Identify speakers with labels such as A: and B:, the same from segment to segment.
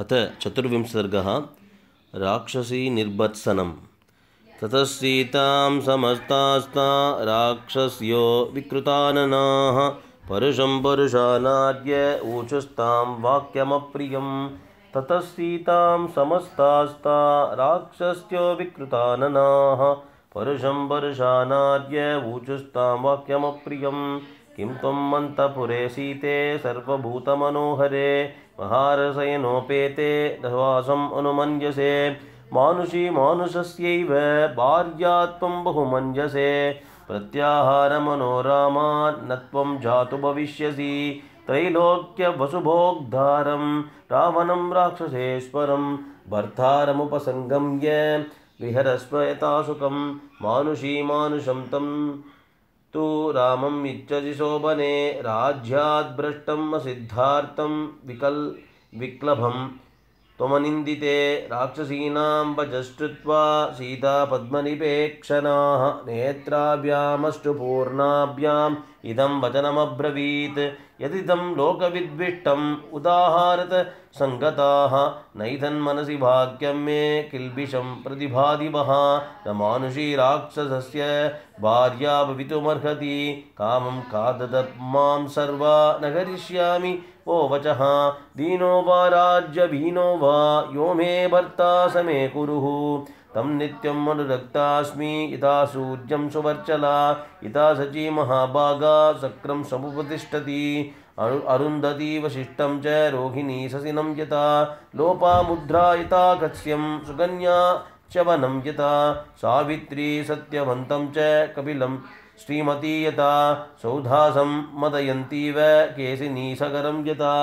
A: अथ चतुर्विंशसर्गः राक्षसी निर्बत्सनं तत सीता समस्तास्ता राक्षस्यो विकृताननाः परुषं परुषानाद्य ऊचुस्तां वाक्यमप्रियं ततः सीतां समस्तास्ता राक्षस्यो विकृताननाः परुषं परुषानाद्य ऊचुस्तां वाक्यमप्रियम् किं त्वं मन्तपुरे सीते सर्वभूतमनोहरे महारसयनोपेते दवासम् अनुमञ्जसे मानुषी मानुषस्यैव भार्या त्वं बहुमञ्जसे प्रत्याहारमनोरामा न त्वं जातु भविष्यसि त्रैलोक्यवसुभोग्धारं रावणं राक्षसेश्वरं भर्तारमुपसङ्गम्य विहरस्व यथा सुखं मानुषी मानुषं तं तु रामम् इच्छसि शोभने राज्याद्भ्रष्टम् सिद्धार्थं विकल् विक्लभं त्वमनिन्दिते राक्षसीनां वचश्रुत्वा सीतापद्मनिपेक्षणाः नेत्राभ्यामष्टुपूर्णाभ्याम् इदं वचनमब्रवीत् यदिदं संगता नईधन मनसी भाग्य मे किल्बिषं प्रतिभादिवः न मानुषी राक्षसस्य भार्या भवितुमर्हति कामं खादत मां सर्वा न करिष्यामि वो वचः दीनो वा राज्यभीनो वा यो मे भर्ता स कुरुः तम निमुक्तास्मी इता सूर्य सूर्यं सुवर्चला इता सची महाभागा सक्रम समुपतिष्ठति अरु अरुन्धती वशिष्ठं च रोहिणी लोपा मुद्रा इता यथा कस्यं सुकन्या शवनं यथा सावित्री सत्यवन्तं च कपिलं श्रीमती यथा सौधासं मदयन्तीव केशिनीसगरं यथा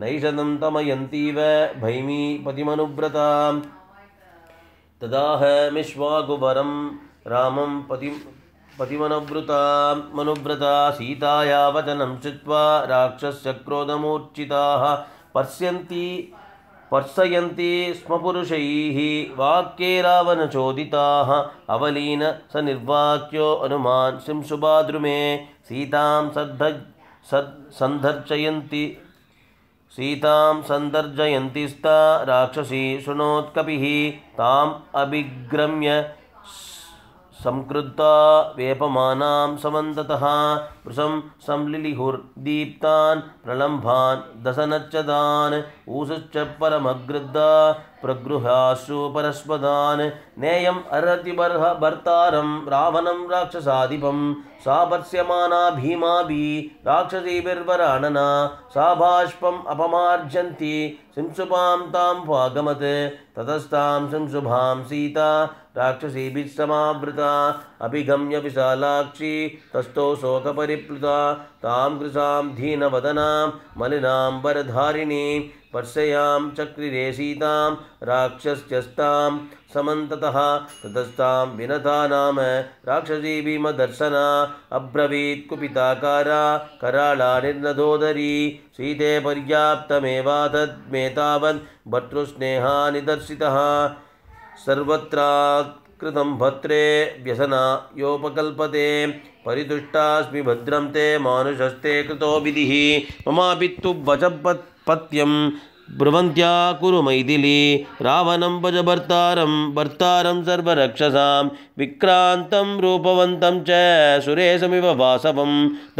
A: नैषदं तमयन्तीव भैमीपतिमनुव्रताम् तदाहमिश्वागुवरं रामं पति पतिमनुव्रता मनुव्रता सीताया वचनं श्रुत्वा राक्षस्यक्रोधमूर्च्छिताः पर्स्यन्ति स्पर्शयन्ति स्म पुरुषैः वाक्ये रावणचोदिताः अवलीन स निर्वाक्यो हनुमान् शिंशुभाद्रुमे सीतां सद्ध सद् सन्धर्चयन्ति सीतां सन्दर्जयन्ति स्ता राक्षसी शृणोत्कपिः ताम् अभिग्रम्य संकृता वेपमानां समन्ततः भृशं संलिलिहुर्दीप्तान् प्रलम्भान् दशनच्छदान् ऊशश्च परमगृद्धा प्रगृहाशु परस्पदान् नेयम् अर्हति बर्ह भर्तारं रावणं राक्षसाधिपं सा भर्स्यमाना भीमाभि राक्षसीभिर्वराणना सा बाष्पम् अपमार्जन्ति सिंसुपां तां स्वागमत् ततस्तां सिंसुभां सीता राक्षसीभिः समावृता अभिगम्य विशालाक्षी तस्थो शोकपरिप्लुता तां कृशां धीनवदनां मलिनाम्बरधारिणीं पर्शयां चक्रिरे सीतां राक्षस्यस्तां समन्ततः ततस्तां विनता नाम राक्षसी अब्रवीत् कुपिताकारा कराला निर्नधोदरी सीते पर्याप्तमेवा तावद् भर्तृस्नेहा सर्वत्र भद्रे भत्रे व्यसना योपकल्पते परितुष्टास्मि भद्रम ते मानुषस्ते कृतो विधिः ममापि तु वचपत्पत्यं ब्रुवन्त्या कुरु मैथिली रावणं भज भर्तारं भर्तारं सर्वरक्षसां विक्रान्तं रूपवन्तं च सुरेशमिव वासवं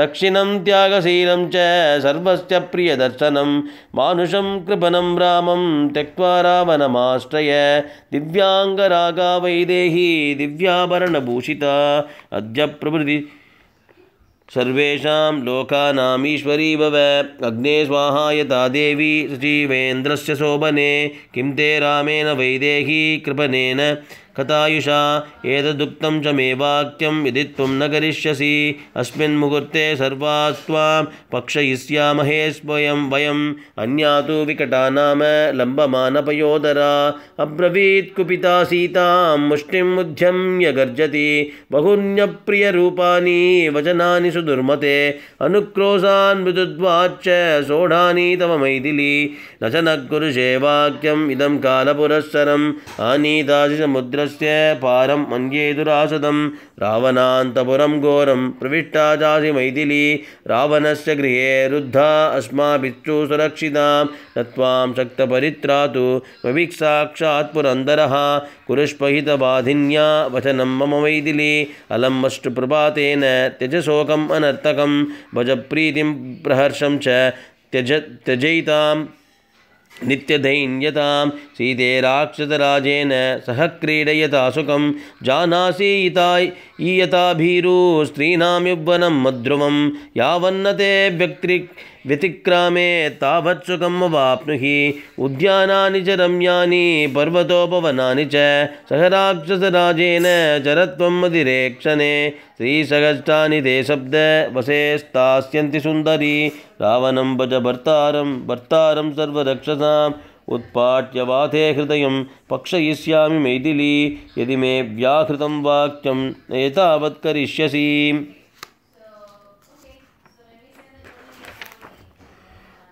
A: दक्षिणं त्यागशीलं च सर्वस्य प्रियदर्शनं मानुषं कृपणं रामं त्यक्त्वा रावणमाश्रय दिव्याङ्गरागा वैदेही दिव्याभरणभूषिता अद्य प्रभृति सर्वेषां लोकानामीश्वरी भव अग्ने स्वाहायता देवी सचिवेन्द्रस्य शोभने किं ते राण वैदेही कृपनेन कथायुषा एतदुक्तं च मे वाक्यं यदि त्वं न करिष्यसि अस्मिन् मुहूर्ते सर्वा पक्षयिष्यामहे स्वयं वयम् अन्या तु विकटा नाम लम्बमानपयोदरा अब्रवीत् कुपिता सीतां मुष्टिम् उद्यम्य गर्जति बहुन्यप्रियरूपाणि वचनानि सुदुर्मते अनुक्रोशान् मृदुद्वाच्च सोढानि तव मैथिली न च न कुरुषे वाक्यम् इदं कालपुरःसरम् आनीतासि समुद्र लोकस्य पारं मन्ये दुरासदं रावणान्तपुरं घोरं प्रविष्टा चासि मैथिली से गृह रुद्धा अस्मु सुरक्षिता नवाम त्वां शक्तपरित्रातु मविक्साक्षात् पुरन्दरः कुरुष्पहितबाधिन्या वचनं मम मैथिली अलमस्ट वष्टुप्रभातेन त्यजशोकम् भज प्रीति प्रहर्षम च त्यज त्यजयिता नित्यदैन्यतां सीते राक्षसराजेन सह क्रीडयता सुखं जानासि यता भीरु ये युवनं मद्रुमं यावन्नते व्यक्ति व्यतिक्रामे उद्यानानि च रम्यानि पर्वतोपवनानि च सह राक्षसराजेन चरत्व अतिरेक्षणे श्रीसहस्रानि ते शब्द वशेस्तास्यन्ति सुन्दरी रावणं भज भर्तारं भर्तारं सर्वरक्षसाम् उत्पाट्य वाथे हृदयं पक्षयिष्यामि मैथिली यदि मे व्याहृतं वाक्यं एतावत् करिष्यसि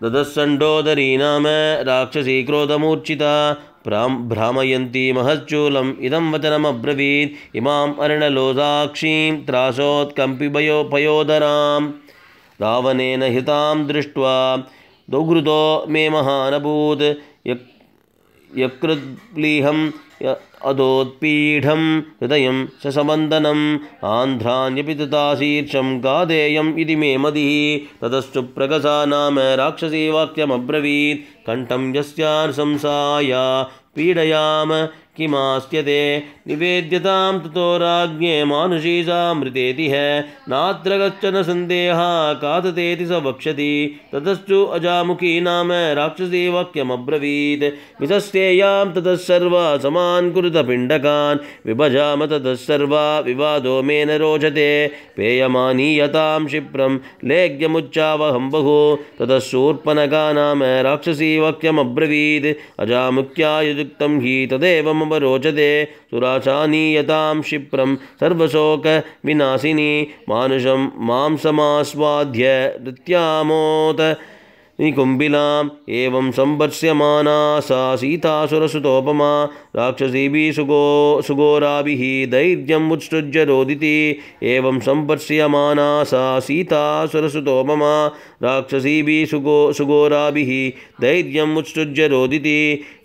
A: ददस्सण्डोदरी नाम राक्षसी क्रोधमूर्छिता भ्रामयन्ती महच्चूलम् इदम वचनमब्रवीद इमाम् अर्णलोसाक्षीं त्रासोत्कम्पिभयोपयोधरां रावणेन हितां दृष्ट्वा दौघृतो मे महानभूत् यक् यकृद्प्लीहम् अदोत्पीढ़ हृदय शशबन्धनम् आन्ध्रान्यपि तथाशीर्षं मे मदी ततश्चु प्रगसा नाम राक्षसी कंठम यस्या यस्यार्शंसाया पीडयाम किमास्यते राजे मनुषी सा मृतेति है नात्र कश्चन सन्देह काततेति स वक्षति ततस्तु अजामुखी नाम राक्षसी वाक्यमब्रवीत वितस्तेयां ततः सर्वा समान् कुरुतपिण्डकान् विभजाम ततः सर्वा विवादो मे न रोचते पेयमानीयतां क्षिप्रं लेग्यमुच्चावहं बहु ततः शूर्पणका नाम राक्षसी वाक्यमब्रवीत् अजामुख्या हि तदेव रोचते सुराशानीयतां क्षिप्रं सर्वशोकविनाशिनी मानुषं मां समास्वाद्य निकुम्बिलाम् एवं सा सीतासुरसुतोपमा राक्षसीभिः सुगो सुगोराभिः दैर्यम् उत्सृज्य रोदिति एवं सम्पत्स्यमाना सा सीतासुरसुतोपमा राक्षसीभिः सुगो सुगोराभिः दैर्यम् उत्सृज्य रोदिति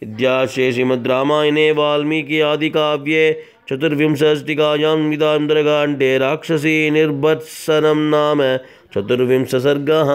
A: इत्याशे श्रीमद्रामायणे वाल्मीकि आदिकाव्ये चतुर्विंशष्टिकायाम् इदान्तरकाण्डे राक्षसी निर्भत्सनं नाम चतुर्विंशसर्गः